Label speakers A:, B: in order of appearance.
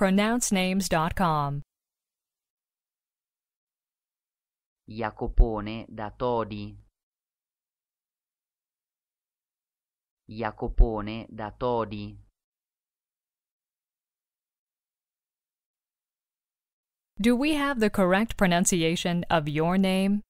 A: pronouncenames.com.
B: Jacopone da Todi. Jacopone da Todi.
A: Do we have the correct pronunciation of your name?